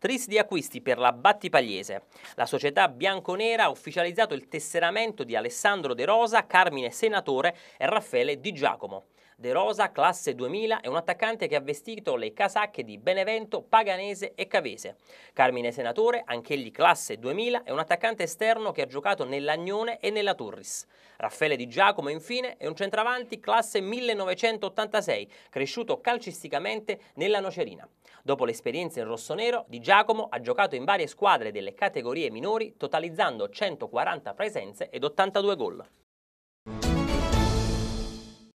tris di acquisti per la Battipagliese. La società bianconera ha ufficializzato il tesseramento di Alessandro De Rosa, Carmine Senatore e Raffaele Di Giacomo. De Rosa, classe 2000, è un attaccante che ha vestito le casacche di Benevento, Paganese e Cavese. Carmine Senatore, anch'egli classe 2000, è un attaccante esterno che ha giocato nell'Agnone e nella Turris. Raffaele Di Giacomo, infine, è un centravanti classe 1986, cresciuto calcisticamente nella Nocerina. Dopo l'esperienza in rossonero, Di Giacomo ha giocato in varie squadre delle categorie minori, totalizzando 140 presenze ed 82 gol.